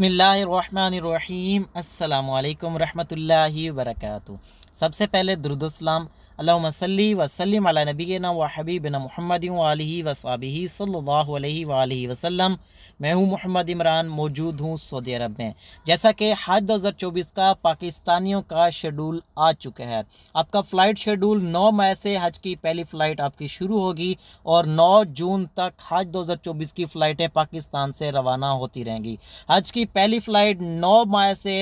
बसमीम् अल्लाम वरहमल वर्क सबसे पहले दुरुदोसलाम अल्लासली वसलम नबीना व महमद वसाबी सल्ला वसलम मैं हूँ मोहम्मद इमरान मौजूद हूँ सऊदी अरब में जैसा कि हज दो हज़ार चौबीस का पाकिस्तानियों का शेड्यूल आ चुका है आपका फ़्लाइट शेड्यूल नौ मई से हज की पहली फ़्लाइट आपकी शुरू होगी और नौ जून तक हज दो हज़ार चौबीस की फ़्लाइटें पाकिस्तान से रवाना होती रहेंगी हज की पहली फ़्लाइट नौ मई से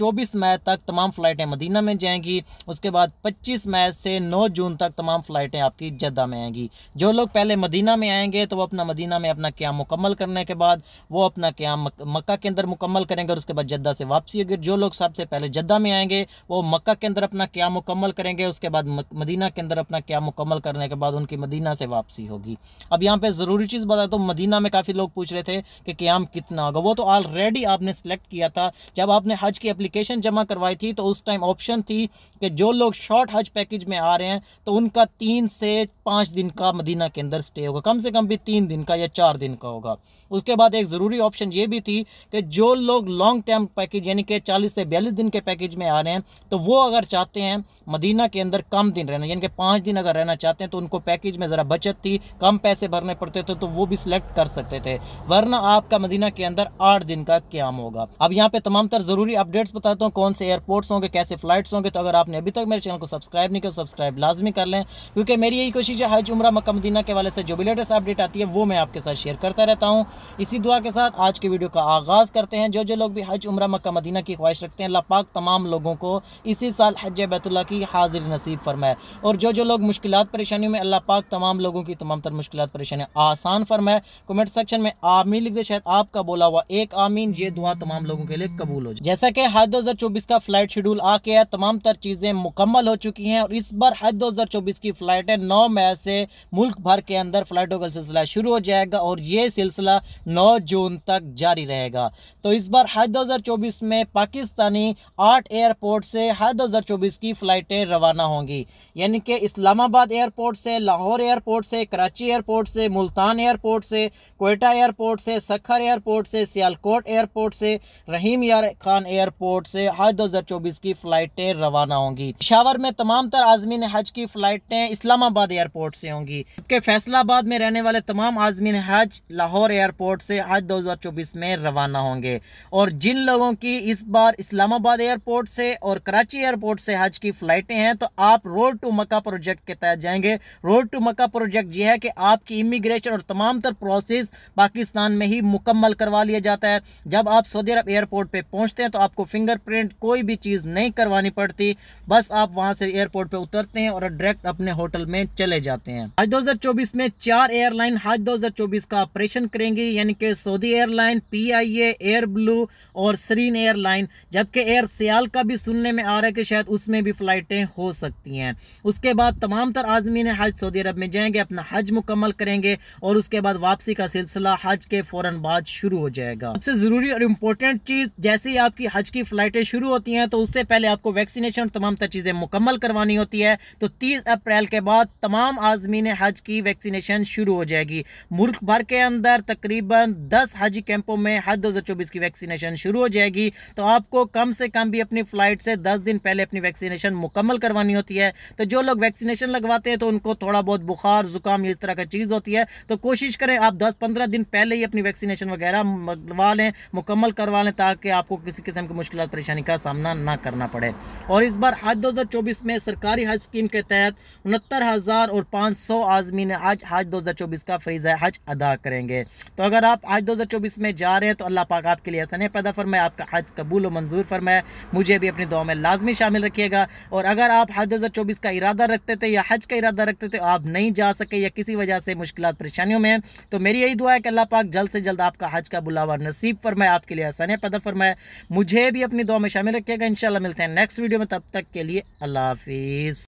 24 मई तक तमाम फ़्लाइटें मदीना में जाएंगी उसके बाद 25 मई से 9 जून तक तमाम फ़्लाइटें आपकी जद्दा में आएंगी जो लोग पहले मदीना में आएंगे तो वो अपना मदीना में अपना क्याम मुकम्मल करने के बाद वो अपना क्याम मक्का के अंदर मुकम्मल करेंगे और उसके बाद जद्दा से वापसी होगी जो लोग सबसे पहले जद्दा में आएंगे वो मक्का के अंदर अपना क्याम मुकम्मल करेंगे उसके बाद मदीना के अंदर अपना क्याम मुकम्मल करने के बाद उनकी मदीना से वापसी होगी अब यहाँ पर ज़रूरी चीज़ बता तो मदीना में काफ़ी लोग पूछ रहे थे कि क्याम कितना होगा वो तो ऑलरेडी आपने सेलेक्ट किया था जब आपने हज की एप्लीकेशन जमा करवाई थी तो उस टाइम ऑप्शन थी कि जो लोग शॉर्ट हज पैकेज में आ रहे हैं तो उनका तीन से पाँच दिन का मदीना के अंदर स्टे होगा कम से कम भी तीन दिन का या चार दिन का होगा उसके बाद एक ज़रूरी ऑप्शन ये भी थी कि जो लोग लॉन्ग टर्म पैकेज यानी कि चालीस से बयालीस दिन के पैकेज में आ रहे हैं तो वो अगर चाहते हैं मदीना के अंदर कम दिन रहना यानी कि पाँच दिन अगर रहना चाहते हैं तो उनको पैकेज में ज़रा बचत थी कम पैसे भरने पड़ते थे तो वो भी सिलेक्ट कर सकते थे वरना आपका मदीना के अंदर आठ दिन का क्याम होगा अब यहाँ पे तमाम तर ज़रूरी अपडेट्स बताता हूँ कौन से एयरपोर्ट्स होंगे कैसे फ्लाइट्स होंगे तो अगर आपने अभी तक मेरे चैनल को सब्सक्राइब नहीं किया सब्सक्राइब तो लाजमी कर लें क्योंकि मेरी यही कोशिश है हज उम्र मक्का मदीना के वाले से जो भी लेटेस्ट अपडेट आती है वो मैं आपके साथ शेयर करता रहता हूँ इसी दुआ के साथ आज की वीडियो का आगाज़ करते हैं जो जो लोग भी हज उम्र मक्का मदीना की ख्वाहिश रखते हैं लापाक तमाम लोगों को इसी साल हज बैतुल्ला की हाजिर नसीब फरमाए और जो जो लोग मुश्किल परेशानियों में अल्लाह पाक तमाम लोगों की तमाम तर मुश्किल परेशानियाँ आसान फरमाए कमेंट सेक्शन में आमीन लिख दे शायद आपका बोला हुआ एक आमीन ये दुआ तमाम लोगों के लिए कबूल हो जाए जैसा कि हज हज चौबीस का फ्लाइट शेड्यूल आ गया है तमाम तर चीज़ें मुकम्मल हो चुकी हैं और इस बार हज चौबीस की फ़्लाइटें नौ मई से मुल्क भर के अंदर फ़्लाइटों का सिलसिला शुरू हो जाएगा और ये सिलसिला नौ जून तक जारी रहेगा तो इस बार हज चौबीस में पाकिस्तानी आठ एयरपोर्ट से हज चौबीस की फ़्लाइटें रवाना होंगी यानी कि इस्लामाबाद एयरपोर्ट से लाहौर एयरपोर्ट से कराची एयरपोर्ट से मुल्तान एयरपोर्ट से कोयटा एयरपोर्ट से सखर एयरपोर्ट से सियालकोट एयरपोर्ट से रहीम यार खान एयरपोर्ट एयरपोर्ट से हज 2024 की फ़्लाइटें रवाना होंगी पिशावर में तमाम तर आजमीन हज की फ़्लाइटें इस्लामाबाद एयरपोर्ट से होंगी जबकि फैसलाबाद में रहने वाले तमाम आजमीन हज लाहौर एयरपोर्ट से हज 2024 में रवाना होंगे और जिन लोगों की इस बार इस्लामाबाद एयरपोर्ट से और कराची एयरपोर्ट से हज की फ़्लाइटें हैं तो आप रोड टू मक्का प्रोजेक्ट के तहत जाएंगे रोड टू मक्का प्रोजेक्ट यह है कि आपकी इमिग्रेशन और तमाम तर प्रोसेस पाकिस्तान में ही मुकम्मल करवा लिया जाता है जब आप सऊदी अरब एयरपोर्ट पर पहुँचते हैं तो आपको फिंगर फिंगरप्रिंट कोई भी चीज़ नहीं करवानी पड़ती बस आप वहाँ से एयरपोर्ट पर उतरते हैं और डायरेक्ट अपने होटल में चले जाते हैं आज दो में चार एयरलाइन हज दो का ऑपरेशन करेंगी यानी कि Saudi airline P I air blue और सरीन एयरलाइन जबकि एयर सियाल का भी सुनने में आ रहा है कि शायद उसमें भी फ़्लाइटें हो सकती हैं उसके बाद तमाम तर आजमी ने हज सऊदी अरब में जाएंगे अपना हज मुकम्मल करेंगे और उसके बाद वापसी का सिलसिला हज के फौरन बाद शुरू हो जाएगा सबसे ज़रूरी और इम्पोर्टेंट चीज़ जैसे ही आपकी हज की फ़्लाइटें शुरू होती हैं तो उससे पहले आपको वैक्सीनेशन तमाम तर चीज़ें मुकम्मल करवानी होती है तो तीस अप्रैल के बाद तमाम आज़मीन हज की वैक्सीनेशन शुरू हो जाएगी मुल्क भर के अंदर तकरीबन दस हज कैंपों में हज दो की वैक्सीनेशन शुरू हो जाएगी तो आपको कम से कम भी अपनी फ़्लाइट से दस दिन पहले अपनी वैक्सीनेशन मुकम्मल करवानी होती है तो जो लोग वैक्सीनेशन लगवाते हैं तो उनको थोड़ा बहुत बुखार ज़ुकाम इस तरह का चीज़ होती है तो कोशिश करें आप दस पंद्रह दिन पहले ही अपनी वैक्सीनेशन वगैरह लगवा लें मुकम्मल करवा लें ताकि आपको किसी किस्म की मुश्किल मुश्किलात परेशानी का सामना ना करना पड़े और इस बार हज 2024 में सरकारी हज स्कीम के तहत उनहत्तर हज़ार और पाँच सौ आजमीन आज हज 2024 का फरीज़ हज अदा करेंगे तो अगर आप हज 2024 में जा रहे हैं तो अल्लाह पाक आपके लिए ऐसा नहीं पैदा फरमाए आपका हज कबूल और मंजूर फरमाए मुझे भी अपनी दुआ में लाजमी शामिल रखिएगा और अगर आप हज दो का इरादा रखते थे या हज का इरादा रखते थे आप नहीं जा सके या किसी वजह से मुश्किल परेशानियों में तो मेरी यही दुआ है कि अल्लाह पाक जल्द से जल्द आपका हज का बुलावा नसीब फरमाए आपके लिए ऐसा नहीं पैदा फरमाए मुझे भी अपनी दुआ में शामिल रखिएगा इंशाल्लाह मिलते हैं नेक्स्ट वीडियो में तब तक के लिए अल्लाह हाफिज़